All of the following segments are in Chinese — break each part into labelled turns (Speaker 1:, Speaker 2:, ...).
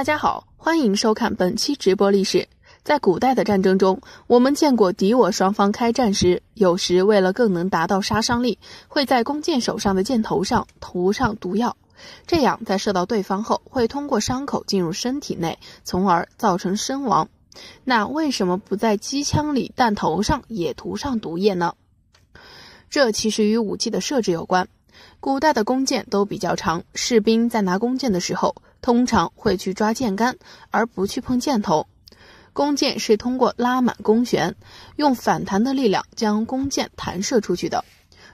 Speaker 1: 大家好，欢迎收看本期直播历史。在古代的战争中，我们见过敌我双方开战时，有时为了更能达到杀伤力，会在弓箭手上的箭头上涂上毒药，这样在射到对方后，会通过伤口进入身体内，从而造成身亡。那为什么不在机枪里弹头上也涂上毒液呢？这其实与武器的设置有关。古代的弓箭都比较长，士兵在拿弓箭的时候，通常会去抓箭杆，而不去碰箭头。弓箭是通过拉满弓弦，用反弹的力量将弓箭弹射出去的，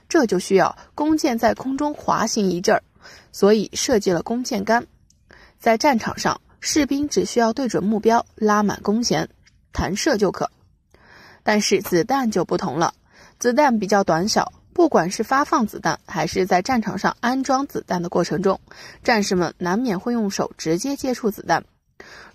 Speaker 1: 这就需要弓箭在空中滑行一阵儿，所以设计了弓箭杆。在战场上，士兵只需要对准目标，拉满弓弦，弹射就可。但是子弹就不同了，子弹比较短小。不管是发放子弹，还是在战场上安装子弹的过程中，战士们难免会用手直接接触子弹。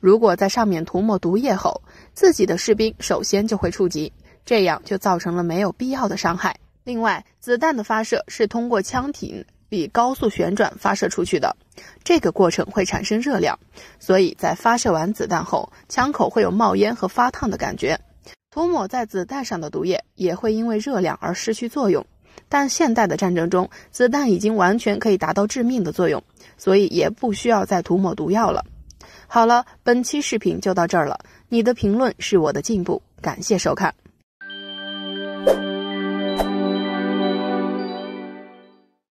Speaker 1: 如果在上面涂抹毒液后，自己的士兵首先就会触及，这样就造成了没有必要的伤害。另外，子弹的发射是通过枪体里高速旋转发射出去的，这个过程会产生热量，所以在发射完子弹后，枪口会有冒烟和发烫的感觉。涂抹在子弹上的毒液也会因为热量而失去作用。但现代的战争中，子弹已经完全可以达到致命的作用，所以也不需要再涂抹毒药了。好了，本期视频就到这儿了。你的评论是我的进步，感谢收看。